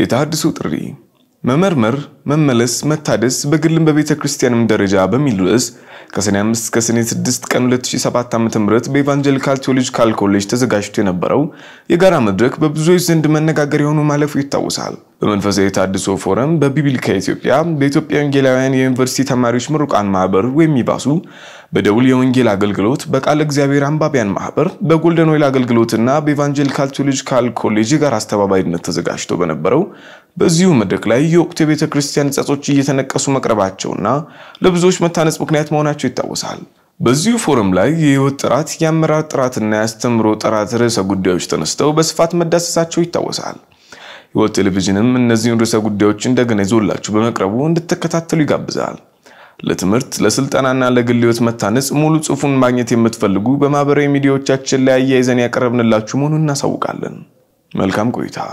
የታድሶ ጥሪ መመርመር መመለስ፣ መታደስ በግልም በቤተ ክርስቲያንም ደረጃ በሚል ርዕስ ከሰኔ 5 እስከ ሰኔ 6 ቀን 2007 ም በኢቫንጀሊካል ቴዎሎጂካል ኮሌጅ ተዘጋጅቶ የነበረው የጋራ መድረክ በብዙዎች ዘንድ መነጋገር የሆኑ ማለፉ ይታወሳል። በመንፈሳዊ የታድሶ ፎረም በቢብሊካ ኢትዮጵያ በኢትዮጵያ ወንጌላውያን የዩኒቨርሲቲ ተማሪዎች ምሩቃን ማህበር ወይም ይባሱ በደውል የወንጌል አገልግሎት በቃለ እግዚአብሔር አንባቢያን ማህበር በጎልደን ኦይል አገልግሎትና በኢቫንጀሊካል ቴዎሎጂካል ኮሌጅ የጋራ አስተባባሪነት ተዘጋጅቶ በነበረው በዚሁ መድረክ ላይ የወቅቱ የቤተ ክርስቲያን ክርስቲያን ንጻጾች እየተነቀሱ መቅረባቸውና ለብዙዎች መታነጽ ምክንያት መሆናቸው ይታወሳል። በዚሁ ፎረም ላይ የህይወት ጥራት፣ የአመራር ጥራትና የአስተምሮ ጥራት ርዕሰ ጉዳዮች ተነስተው በስፋት መዳሰሳቸው ይታወሳል። ህይወት ቴሌቪዥንም እነዚህን ርዕሰ ጉዳዮች እንደገና ይዞላችሁ በመቅረቡ እንድትከታተሉ ይጋብዛል። ለትምህርት ለስልጠናና ለግል ህይወት መታነጽ ሙሉ ጽሑፉን ማግኘት የምትፈልጉ በማህበራዊ ሚዲያዎቻችን ላይ አያይዘን ያቀረብንላችሁ መሆኑን እናሳውቃለን። መልካም ቆይታ።